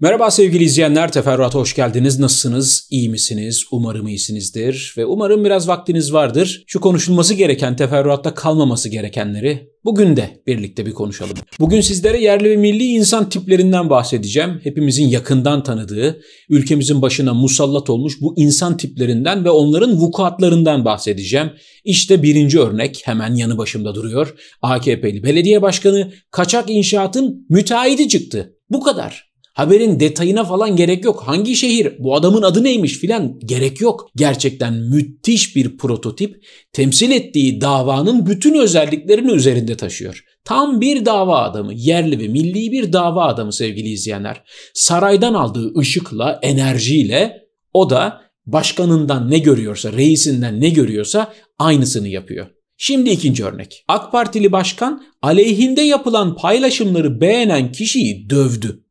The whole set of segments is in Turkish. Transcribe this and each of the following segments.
Merhaba sevgili izleyenler, Teferruat'a hoş geldiniz. Nasılsınız? İyi misiniz? Umarım iyisinizdir ve umarım biraz vaktiniz vardır. Şu konuşulması gereken, teferruatta kalmaması gerekenleri bugün de birlikte bir konuşalım. Bugün sizlere yerli ve milli insan tiplerinden bahsedeceğim. Hepimizin yakından tanıdığı, ülkemizin başına musallat olmuş bu insan tiplerinden ve onların vukuatlarından bahsedeceğim. İşte birinci örnek hemen yanı başımda duruyor. AKP'li belediye başkanı kaçak inşaatın müteahhidi çıktı. Bu kadar. Haberin detayına falan gerek yok. Hangi şehir, bu adamın adı neymiş filan gerek yok. Gerçekten müthiş bir prototip temsil ettiği davanın bütün özelliklerini üzerinde taşıyor. Tam bir dava adamı, yerli ve milli bir dava adamı sevgili izleyenler. Saraydan aldığı ışıkla, enerjiyle o da başkanından ne görüyorsa, reisinden ne görüyorsa aynısını yapıyor. Şimdi ikinci örnek. AK Partili başkan aleyhinde yapılan paylaşımları beğenen kişiyi dövdü.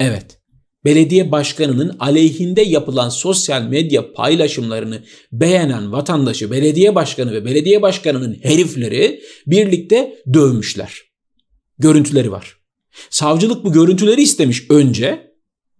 Evet. Belediye başkanının aleyhinde yapılan sosyal medya paylaşımlarını beğenen vatandaşı belediye başkanı ve belediye başkanının herifleri birlikte dövmüşler. Görüntüleri var. Savcılık bu görüntüleri istemiş önce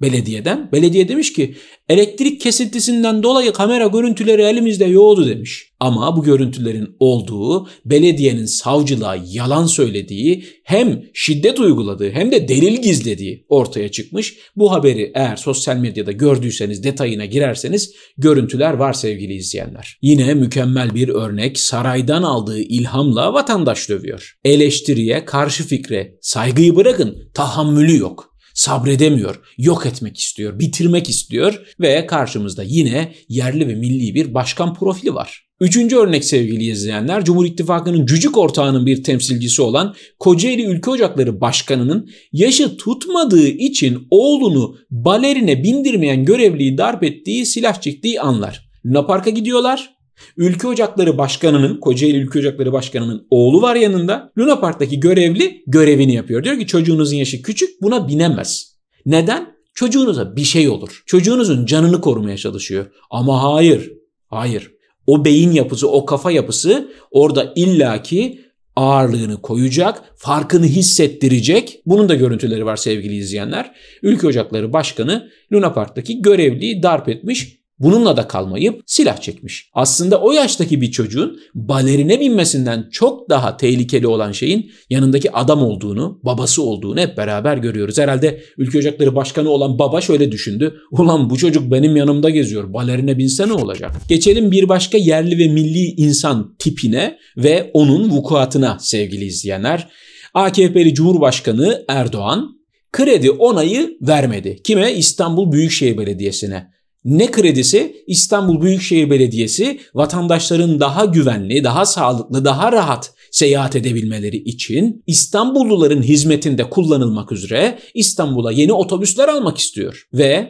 belediyeden. Belediye demiş ki elektrik kesintisinden dolayı kamera görüntüleri elimizde yoğdu demiş. Ama bu görüntülerin olduğu belediyenin savcılığa yalan söylediği hem şiddet uyguladığı hem de delil gizlediği ortaya çıkmış. Bu haberi eğer sosyal medyada gördüyseniz detayına girerseniz görüntüler var sevgili izleyenler. Yine mükemmel bir örnek saraydan aldığı ilhamla vatandaş dövüyor. Eleştiriye, karşı fikre saygıyı bırakın tahammülü yok sabredemiyor, yok etmek istiyor, bitirmek istiyor ve karşımızda yine yerli ve milli bir başkan profili var. Üçüncü örnek sevgili izleyenler, Cumhur İttifakı'nın cücük ortağının bir temsilcisi olan Kocaeli Ülke Ocakları Başkanı'nın yaşı tutmadığı için oğlunu balerine bindirmeyen görevliyi darp ettiği, silah çektiği anlar. Luna Park'a gidiyorlar, Ülke Ocakları Başkanı'nın, Kocaeli Ülke Ocakları Başkanı'nın oğlu var yanında. Luna Park'taki görevli görevini yapıyor. Diyor ki çocuğunuzun yaşı küçük buna binemez. Neden? Çocuğunuza bir şey olur. Çocuğunuzun canını korumaya çalışıyor. Ama hayır, hayır. O beyin yapısı, o kafa yapısı orada illaki ağırlığını koyacak, farkını hissettirecek. Bunun da görüntüleri var sevgili izleyenler. Ülke Ocakları Başkanı Luna Park'taki görevliyi darp etmiş Bununla da kalmayıp silah çekmiş. Aslında o yaştaki bir çocuğun balerine binmesinden çok daha tehlikeli olan şeyin yanındaki adam olduğunu, babası olduğunu hep beraber görüyoruz. Herhalde Ülke Ocakları Başkanı olan baba şöyle düşündü. Ulan bu çocuk benim yanımda geziyor. Balerine binse ne olacak? Geçelim bir başka yerli ve milli insan tipine ve onun vukuatına sevgili izleyenler. AKP'li Cumhurbaşkanı Erdoğan kredi onayı vermedi. Kime? İstanbul Büyükşehir Belediyesi'ne. Ne kredisi? İstanbul Büyükşehir Belediyesi vatandaşların daha güvenli, daha sağlıklı, daha rahat seyahat edebilmeleri için İstanbulluların hizmetinde kullanılmak üzere İstanbul'a yeni otobüsler almak istiyor. Ve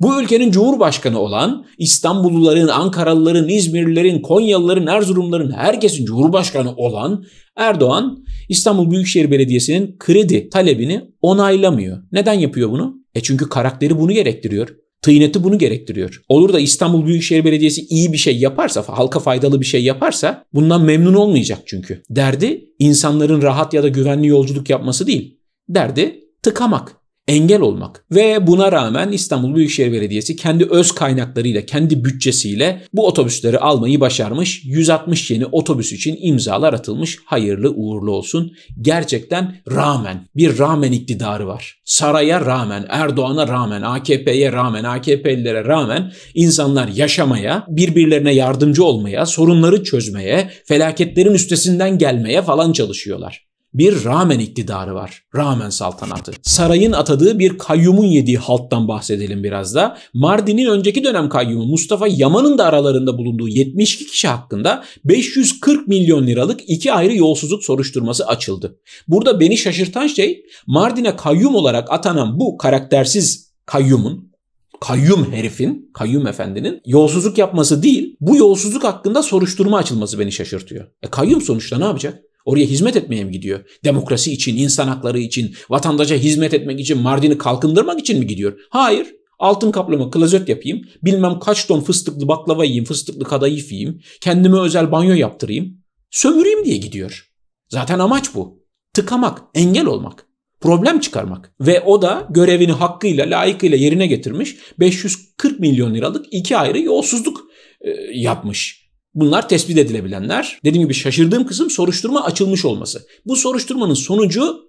bu ülkenin cumhurbaşkanı olan İstanbulluların, Ankaralıların, İzmirlilerin, Konyalıların, Erzurumların herkesin cumhurbaşkanı olan Erdoğan İstanbul Büyükşehir Belediyesi'nin kredi talebini onaylamıyor. Neden yapıyor bunu? E çünkü karakteri bunu gerektiriyor. Tıyneti bunu gerektiriyor. Olur da İstanbul Büyükşehir Belediyesi iyi bir şey yaparsa, halka faydalı bir şey yaparsa bundan memnun olmayacak çünkü. Derdi insanların rahat ya da güvenli yolculuk yapması değil. Derdi tıkamak engel olmak. Ve buna rağmen İstanbul Büyükşehir Belediyesi kendi öz kaynaklarıyla, kendi bütçesiyle bu otobüsleri almayı başarmış. 160 yeni otobüs için imzalar atılmış. Hayırlı uğurlu olsun. Gerçekten rağmen, bir rağmen iktidarı var. Saraya rağmen, Erdoğan'a rağmen, AKP'ye rağmen, AKP'lilere rağmen insanlar yaşamaya, birbirlerine yardımcı olmaya, sorunları çözmeye, felaketlerin üstesinden gelmeye falan çalışıyorlar bir rağmen iktidarı var. Rağmen saltanatı. Sarayın atadığı bir kayyumun yediği halttan bahsedelim biraz da. Mardin'in önceki dönem kayyumu Mustafa Yaman'ın da aralarında bulunduğu 72 kişi hakkında 540 milyon liralık iki ayrı yolsuzluk soruşturması açıldı. Burada beni şaşırtan şey Mardin'e kayyum olarak atanan bu karaktersiz kayyumun kayyum herifin, kayyum efendinin yolsuzluk yapması değil, bu yolsuzluk hakkında soruşturma açılması beni şaşırtıyor. E kayyum sonuçta ne yapacak? Oraya hizmet etmeye mi gidiyor? Demokrasi için, insan hakları için, vatandaşa hizmet etmek için, Mardin'i kalkındırmak için mi gidiyor? Hayır. Altın kaplama klozet yapayım, bilmem kaç ton fıstıklı baklava yiyeyim, fıstıklı kadayıf yiyeyim, kendime özel banyo yaptırayım, sömüreyim diye gidiyor. Zaten amaç bu. Tıkamak, engel olmak, problem çıkarmak. Ve o da görevini hakkıyla, layıkıyla yerine getirmiş 540 milyon liralık iki ayrı yolsuzluk e, yapmış. Bunlar tespit edilebilenler. Dediğim gibi şaşırdığım kısım soruşturma açılmış olması. Bu soruşturmanın sonucu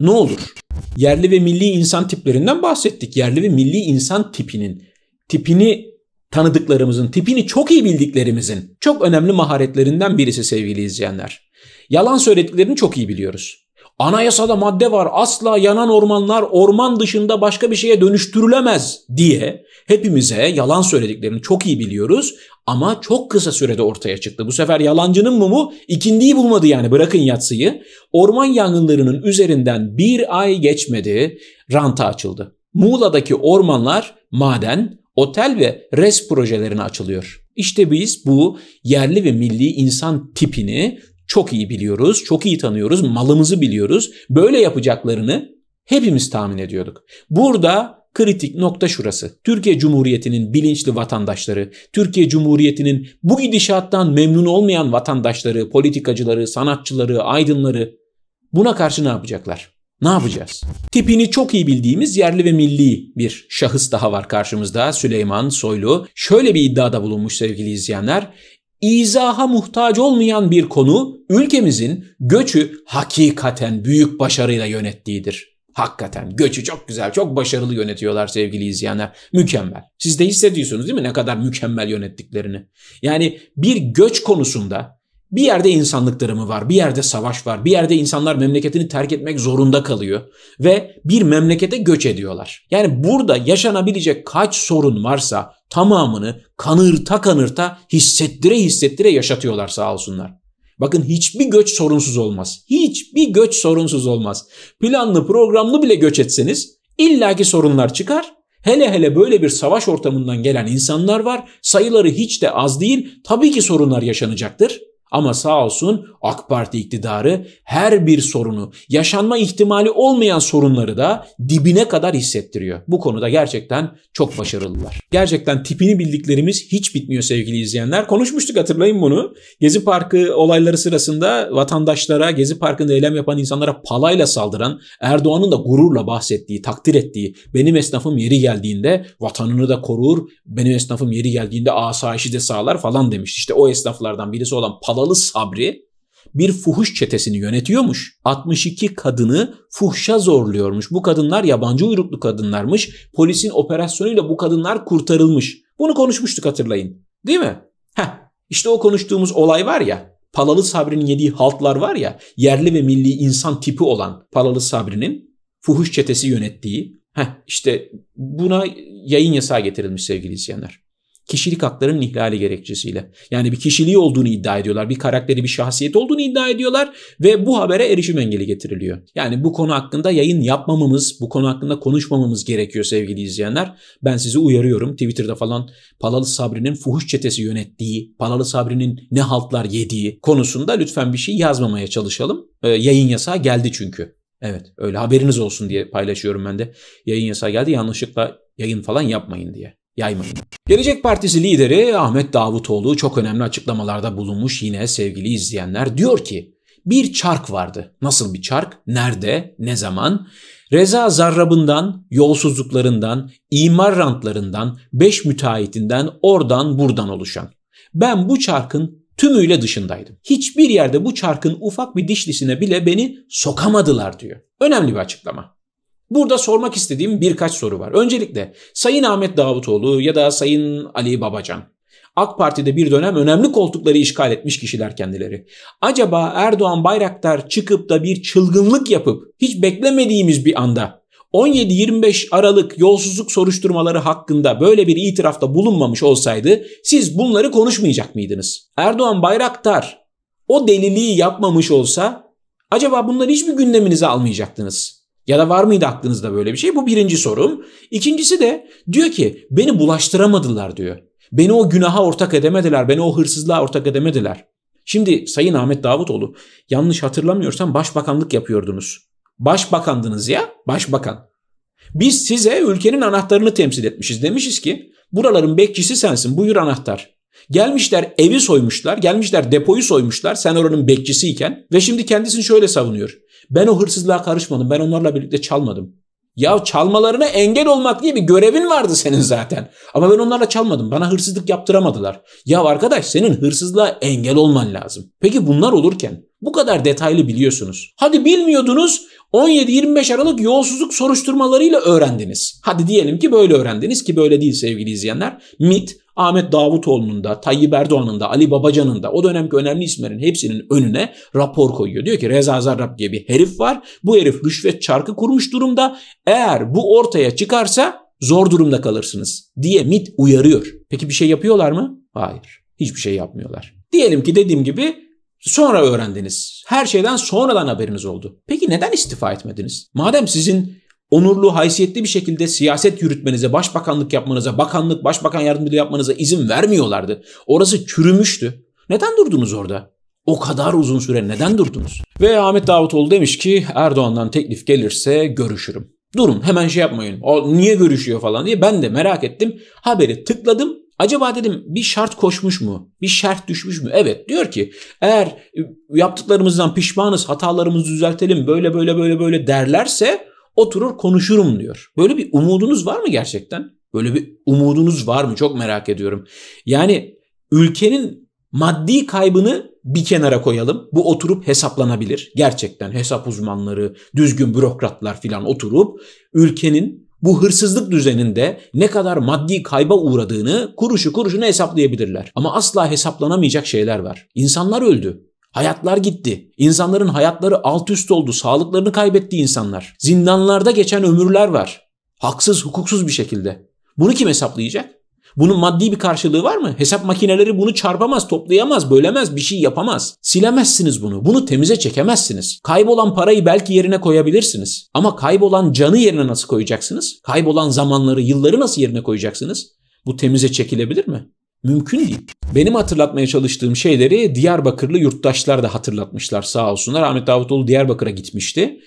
ne olur? Yerli ve milli insan tiplerinden bahsettik. Yerli ve milli insan tipinin, tipini tanıdıklarımızın, tipini çok iyi bildiklerimizin çok önemli maharetlerinden birisi sevgili izleyenler. Yalan söylediklerini çok iyi biliyoruz. Anayasada madde var asla yanan ormanlar orman dışında başka bir şeye dönüştürülemez diye hepimize yalan söylediklerini çok iyi biliyoruz ama çok kısa sürede ortaya çıktı. Bu sefer yalancının mumu ikindiyi bulmadı yani bırakın yatsıyı. Orman yangınlarının üzerinden bir ay geçmedi ranta açıldı. Muğla'daki ormanlar maden, otel ve res projelerine açılıyor. İşte biz bu yerli ve milli insan tipini çok iyi biliyoruz, çok iyi tanıyoruz, malımızı biliyoruz. Böyle yapacaklarını hepimiz tahmin ediyorduk. Burada kritik nokta şurası. Türkiye Cumhuriyeti'nin bilinçli vatandaşları, Türkiye Cumhuriyeti'nin bu gidişattan memnun olmayan vatandaşları, politikacıları, sanatçıları, aydınları buna karşı ne yapacaklar? Ne yapacağız? Tipini çok iyi bildiğimiz yerli ve milli bir şahıs daha var karşımızda Süleyman Soylu. Şöyle bir iddiada bulunmuş sevgili izleyenler. İzaha muhtaç olmayan bir konu ülkemizin göçü hakikaten büyük başarıyla yönettiğidir. Hakikaten göçü çok güzel, çok başarılı yönetiyorlar sevgili izleyenler. Mükemmel. Siz de hissediyorsunuz değil mi ne kadar mükemmel yönettiklerini? Yani bir göç konusunda bir yerde insanlık dramı var, bir yerde savaş var, bir yerde insanlar memleketini terk etmek zorunda kalıyor ve bir memlekete göç ediyorlar. Yani burada yaşanabilecek kaç sorun varsa tamamını kanırta kanırta hissettire hissettire yaşatıyorlar sağ olsunlar. Bakın hiçbir göç sorunsuz olmaz. Hiçbir göç sorunsuz olmaz. Planlı programlı bile göç etseniz illaki sorunlar çıkar. Hele hele böyle bir savaş ortamından gelen insanlar var. Sayıları hiç de az değil. Tabii ki sorunlar yaşanacaktır. Ama sağ olsun AK Parti iktidarı her bir sorunu, yaşanma ihtimali olmayan sorunları da dibine kadar hissettiriyor. Bu konuda gerçekten çok başarılılar. Gerçekten tipini bildiklerimiz hiç bitmiyor sevgili izleyenler. Konuşmuştuk hatırlayın bunu. Gezi Parkı olayları sırasında vatandaşlara, Gezi Parkı'nda eylem yapan insanlara palayla saldıran, Erdoğan'ın da gururla bahsettiği, takdir ettiği, benim esnafım yeri geldiğinde vatanını da korur, benim esnafım yeri geldiğinde asayişi de sağlar falan demişti. İşte o esnaflardan birisi olan Salalı Sabri bir fuhuş çetesini yönetiyormuş. 62 kadını fuhşa zorluyormuş. Bu kadınlar yabancı uyruklu kadınlarmış. Polisin operasyonuyla bu kadınlar kurtarılmış. Bunu konuşmuştuk hatırlayın. Değil mi? Heh, işte o konuştuğumuz olay var ya. Palalı Sabri'nin yediği haltlar var ya. Yerli ve milli insan tipi olan Palalı Sabri'nin fuhuş çetesi yönettiği. Heh, işte buna yayın yasağı getirilmiş sevgili izleyenler kişilik haklarının ihlali gerekçesiyle. Yani bir kişiliği olduğunu iddia ediyorlar. Bir karakteri, bir şahsiyet olduğunu iddia ediyorlar ve bu habere erişim engeli getiriliyor. Yani bu konu hakkında yayın yapmamamız, bu konu hakkında konuşmamamız gerekiyor sevgili izleyenler. Ben sizi uyarıyorum. Twitter'da falan Palalı Sabri'nin fuhuş çetesi yönettiği, Palalı Sabri'nin ne haltlar yediği konusunda lütfen bir şey yazmamaya çalışalım. Ee, yayın yasağı geldi çünkü. Evet öyle haberiniz olsun diye paylaşıyorum ben de. Yayın yasağı geldi yanlışlıkla yayın falan yapmayın diye yaymadı. Gelecek Partisi lideri Ahmet Davutoğlu çok önemli açıklamalarda bulunmuş yine sevgili izleyenler. Diyor ki bir çark vardı. Nasıl bir çark? Nerede? Ne zaman? Reza Zarrab'ından, yolsuzluklarından, imar rantlarından, beş müteahhitinden oradan buradan oluşan. Ben bu çarkın tümüyle dışındaydım. Hiçbir yerde bu çarkın ufak bir dişlisine bile beni sokamadılar diyor. Önemli bir açıklama. Burada sormak istediğim birkaç soru var. Öncelikle Sayın Ahmet Davutoğlu ya da Sayın Ali Babacan AK Parti'de bir dönem önemli koltukları işgal etmiş kişiler kendileri. Acaba Erdoğan Bayraktar çıkıp da bir çılgınlık yapıp hiç beklemediğimiz bir anda 17-25 Aralık yolsuzluk soruşturmaları hakkında böyle bir itirafta bulunmamış olsaydı siz bunları konuşmayacak mıydınız? Erdoğan Bayraktar o deliliği yapmamış olsa acaba bunları hiçbir gündeminize almayacaktınız? Ya da var mıydı aklınızda böyle bir şey? Bu birinci sorum. İkincisi de diyor ki beni bulaştıramadılar diyor. Beni o günaha ortak edemediler, beni o hırsızlığa ortak edemediler. Şimdi Sayın Ahmet Davutoğlu yanlış hatırlamıyorsam başbakanlık yapıyordunuz. Başbakandınız ya, başbakan. Biz size ülkenin anahtarını temsil etmişiz. Demişiz ki buraların bekçisi sensin buyur anahtar. Gelmişler evi soymuşlar, gelmişler depoyu soymuşlar sen oranın bekçisiyken ve şimdi kendisini şöyle savunuyor. Ben o hırsızlığa karışmadım. Ben onlarla birlikte çalmadım. Ya çalmalarına engel olmak diye bir görevin vardı senin zaten. Ama ben onlarla çalmadım. Bana hırsızlık yaptıramadılar. Ya arkadaş senin hırsızlığa engel olman lazım. Peki bunlar olurken bu kadar detaylı biliyorsunuz. Hadi bilmiyordunuz 17-25 Aralık yolsuzluk soruşturmalarıyla öğrendiniz. Hadi diyelim ki böyle öğrendiniz ki böyle değil sevgili izleyenler. MIT Ahmet Davutoğlu'nun da, Tayyip Erdoğan'ın da, Ali Babacan'ın da o dönemki önemli isimlerin hepsinin önüne rapor koyuyor. Diyor ki Reza Zarrab diye bir herif var. Bu herif rüşvet çarkı kurmuş durumda. Eğer bu ortaya çıkarsa zor durumda kalırsınız diye MIT uyarıyor. Peki bir şey yapıyorlar mı? Hayır. Hiçbir şey yapmıyorlar. Diyelim ki dediğim gibi sonra öğrendiniz. Her şeyden sonradan haberiniz oldu. Peki neden istifa etmediniz? Madem sizin onurlu, haysiyetli bir şekilde siyaset yürütmenize, başbakanlık yapmanıza, bakanlık, başbakan yardımcılığı yapmanıza izin vermiyorlardı. Orası çürümüştü. Neden durdunuz orada? O kadar uzun süre neden durdunuz? Ve Ahmet Davutoğlu demiş ki Erdoğan'dan teklif gelirse görüşürüm. Durun hemen şey yapmayın. O niye görüşüyor falan diye ben de merak ettim. Haberi tıkladım. Acaba dedim bir şart koşmuş mu? Bir şart düşmüş mü? Evet diyor ki eğer ıı, yaptıklarımızdan pişmanız hatalarımızı düzeltelim böyle böyle böyle böyle derlerse oturur konuşurum diyor. Böyle bir umudunuz var mı gerçekten? Böyle bir umudunuz var mı? Çok merak ediyorum. Yani ülkenin maddi kaybını bir kenara koyalım. Bu oturup hesaplanabilir. Gerçekten hesap uzmanları, düzgün bürokratlar filan oturup ülkenin bu hırsızlık düzeninde ne kadar maddi kayba uğradığını kuruşu kuruşuna hesaplayabilirler. Ama asla hesaplanamayacak şeyler var. İnsanlar öldü. Hayatlar gitti. İnsanların hayatları alt üst oldu. Sağlıklarını kaybetti insanlar. Zindanlarda geçen ömürler var. Haksız, hukuksuz bir şekilde. Bunu kim hesaplayacak? Bunun maddi bir karşılığı var mı? Hesap makineleri bunu çarpamaz, toplayamaz, bölemez, bir şey yapamaz. Silemezsiniz bunu. Bunu temize çekemezsiniz. Kaybolan parayı belki yerine koyabilirsiniz. Ama kaybolan canı yerine nasıl koyacaksınız? Kaybolan zamanları, yılları nasıl yerine koyacaksınız? Bu temize çekilebilir mi? mümkün değil. Benim hatırlatmaya çalıştığım şeyleri Diyarbakırlı yurttaşlar da hatırlatmışlar sağ olsunlar. Ahmet Davutoğlu Diyarbakır'a gitmişti.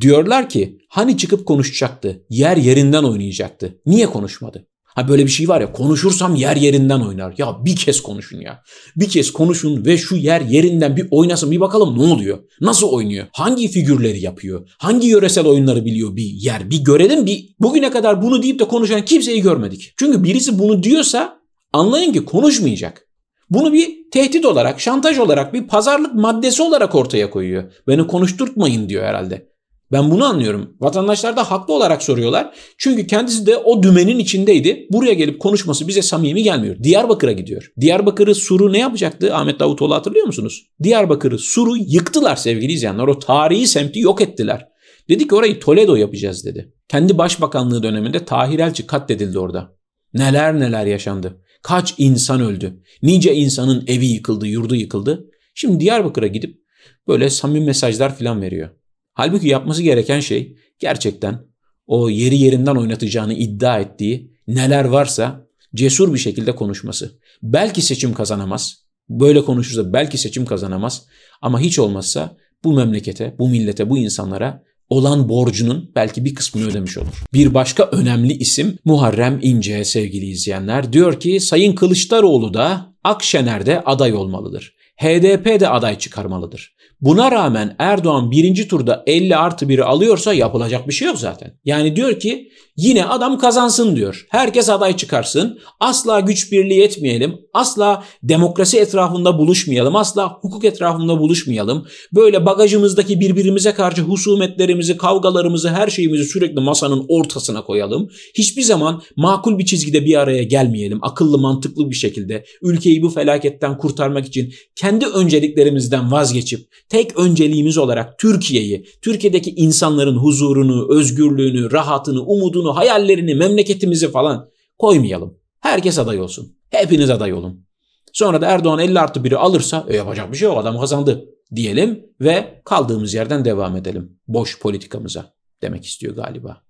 Diyorlar ki hani çıkıp konuşacaktı, yer yerinden oynayacaktı. Niye konuşmadı? Ha böyle bir şey var ya konuşursam yer yerinden oynar. Ya bir kez konuşun ya. Bir kez konuşun ve şu yer yerinden bir oynasın bir bakalım ne oluyor? Nasıl oynuyor? Hangi figürleri yapıyor? Hangi yöresel oyunları biliyor bir yer? Bir görelim bir bugüne kadar bunu deyip de konuşan kimseyi görmedik. Çünkü birisi bunu diyorsa Anlayın ki konuşmayacak. Bunu bir tehdit olarak, şantaj olarak, bir pazarlık maddesi olarak ortaya koyuyor. Beni konuşturtmayın diyor herhalde. Ben bunu anlıyorum. Vatandaşlar da haklı olarak soruyorlar. Çünkü kendisi de o dümenin içindeydi. Buraya gelip konuşması bize samimi gelmiyor. Diyarbakır'a gidiyor. Diyarbakır'ı Suru ne yapacaktı? Ahmet Davutoğlu hatırlıyor musunuz? Diyarbakır'ı Suru yıktılar sevgili izleyenler. O tarihi semti yok ettiler. Dedi ki orayı Toledo yapacağız dedi. Kendi başbakanlığı döneminde Tahir Elçi katledildi orada. Neler neler yaşandı. Kaç insan öldü? Nice insanın evi yıkıldı, yurdu yıkıldı. Şimdi Diyarbakır'a gidip böyle samimi mesajlar filan veriyor. Halbuki yapması gereken şey gerçekten o yeri yerinden oynatacağını iddia ettiği neler varsa cesur bir şekilde konuşması. Belki seçim kazanamaz. Böyle konuşursa belki seçim kazanamaz. Ama hiç olmazsa bu memlekete, bu millete, bu insanlara olan borcunun belki bir kısmını ödemiş olur. Bir başka önemli isim Muharrem İnce sevgili izleyenler. Diyor ki Sayın Kılıçdaroğlu da Akşener'de aday olmalıdır. HDP de aday çıkarmalıdır. Buna rağmen Erdoğan birinci turda 50 artı 1'i alıyorsa yapılacak bir şey yok zaten. Yani diyor ki yine adam kazansın diyor. Herkes aday çıkarsın. Asla güç birliği etmeyelim. Asla demokrasi etrafında buluşmayalım. Asla hukuk etrafında buluşmayalım. Böyle bagajımızdaki birbirimize karşı husumetlerimizi, kavgalarımızı, her şeyimizi sürekli masanın ortasına koyalım. Hiçbir zaman makul bir çizgide bir araya gelmeyelim. Akıllı, mantıklı bir şekilde ülkeyi bu felaketten kurtarmak için kendi önceliklerimizden vazgeçip tek önceliğimiz olarak Türkiye'yi, Türkiye'deki insanların huzurunu, özgürlüğünü, rahatını, umudunu, hayallerini, memleketimizi falan koymayalım. Herkes aday olsun. Hepiniz aday olun. Sonra da Erdoğan 50 artı 1'i alırsa e yapacak bir şey yok adam kazandı diyelim ve kaldığımız yerden devam edelim. Boş politikamıza demek istiyor galiba.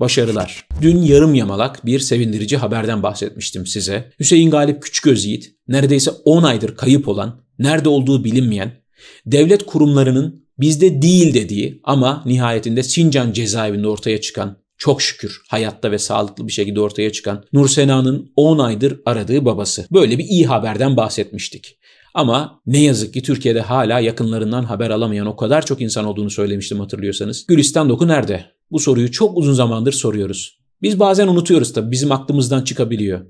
Başarılar. Dün yarım yamalak bir sevindirici haberden bahsetmiştim size. Hüseyin Galip küçük Küçüköz Yiğit, neredeyse 10 aydır kayıp olan, nerede olduğu bilinmeyen, devlet kurumlarının bizde değil dediği ama nihayetinde Sincan cezaevinde ortaya çıkan çok şükür hayatta ve sağlıklı bir şekilde ortaya çıkan Nur Sena'nın 10 aydır aradığı babası. Böyle bir iyi haberden bahsetmiştik. Ama ne yazık ki Türkiye'de hala yakınlarından haber alamayan o kadar çok insan olduğunu söylemiştim hatırlıyorsanız. Gülistan Doku nerede? Bu soruyu çok uzun zamandır soruyoruz. Biz bazen unutuyoruz tabii bizim aklımızdan çıkabiliyor.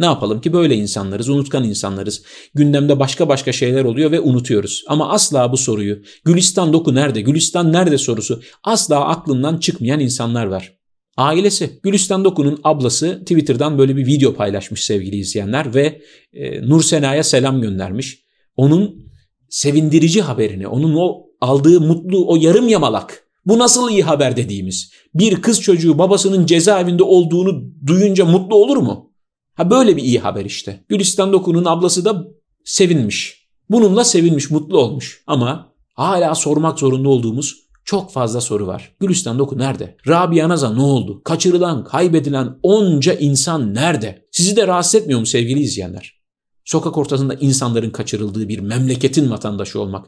Ne yapalım ki böyle insanlarız, unutkan insanlarız. Gündemde başka başka şeyler oluyor ve unutuyoruz. Ama asla bu soruyu, Gülistan doku nerede, Gülistan nerede sorusu asla aklından çıkmayan insanlar var. Ailesi, Gülistan Doku'nun ablası Twitter'dan böyle bir video paylaşmış sevgili izleyenler ve e, Nur Sena'ya selam göndermiş. Onun sevindirici haberini, onun o aldığı mutlu, o yarım yamalak bu nasıl iyi haber dediğimiz bir kız çocuğu babasının cezaevinde olduğunu duyunca mutlu olur mu? Ha böyle bir iyi haber işte. Gülistan Doku'nun ablası da sevinmiş. Bununla sevinmiş, mutlu olmuş. Ama hala sormak zorunda olduğumuz çok fazla soru var. Gülistan Doku nerede? Rabia Naza ne oldu? Kaçırılan, kaybedilen onca insan nerede? Sizi de rahatsız etmiyor mu sevgili izleyenler? Sokak ortasında insanların kaçırıldığı bir memleketin vatandaşı olmak.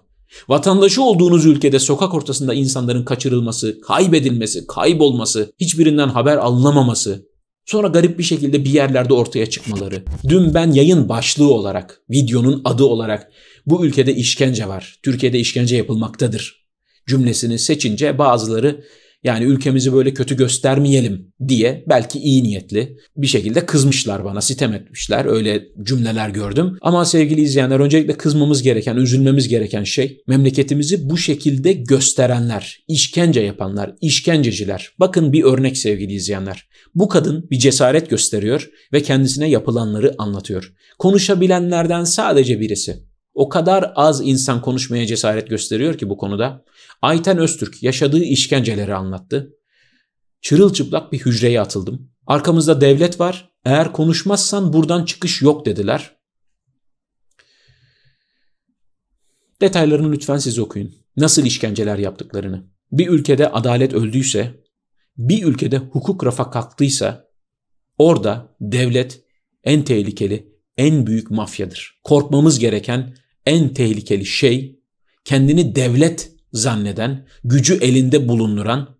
Vatandaşı olduğunuz ülkede sokak ortasında insanların kaçırılması, kaybedilmesi, kaybolması, hiçbirinden haber alınamaması, Sonra garip bir şekilde bir yerlerde ortaya çıkmaları. Dün ben yayın başlığı olarak, videonun adı olarak bu ülkede işkence var. Türkiye'de işkence yapılmaktadır cümlesini seçince bazıları yani ülkemizi böyle kötü göstermeyelim diye belki iyi niyetli bir şekilde kızmışlar bana, sitem etmişler. Öyle cümleler gördüm. Ama sevgili izleyenler öncelikle kızmamız gereken, üzülmemiz gereken şey memleketimizi bu şekilde gösterenler, işkence yapanlar, işkenceciler. Bakın bir örnek sevgili izleyenler. Bu kadın bir cesaret gösteriyor ve kendisine yapılanları anlatıyor. Konuşabilenlerden sadece birisi. O kadar az insan konuşmaya cesaret gösteriyor ki bu konuda. Ayten Öztürk yaşadığı işkenceleri anlattı. Çırılçıplak bir hücreye atıldım. Arkamızda devlet var. Eğer konuşmazsan buradan çıkış yok dediler. Detaylarını lütfen siz okuyun. Nasıl işkenceler yaptıklarını. Bir ülkede adalet öldüyse bir ülkede hukuk rafa kalktıysa orada devlet en tehlikeli, en büyük mafyadır. Korkmamız gereken en tehlikeli şey kendini devlet zanneden, gücü elinde bulunduran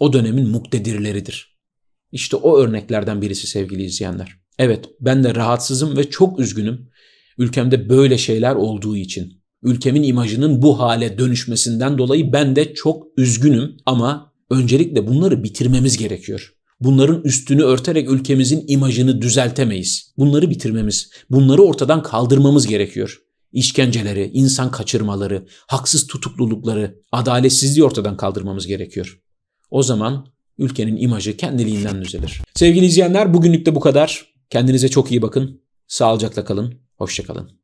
o dönemin muktedirleridir. İşte o örneklerden birisi sevgili izleyenler. Evet ben de rahatsızım ve çok üzgünüm ülkemde böyle şeyler olduğu için. Ülkemin imajının bu hale dönüşmesinden dolayı ben de çok üzgünüm ama öncelikle bunları bitirmemiz gerekiyor. Bunların üstünü örterek ülkemizin imajını düzeltemeyiz. Bunları bitirmemiz, bunları ortadan kaldırmamız gerekiyor. İşkenceleri, insan kaçırmaları, haksız tutuklulukları, adaletsizliği ortadan kaldırmamız gerekiyor. O zaman ülkenin imajı kendiliğinden düzelir. Sevgili izleyenler bugünlük de bu kadar. Kendinize çok iyi bakın. Sağlıcakla kalın. Hoşçakalın.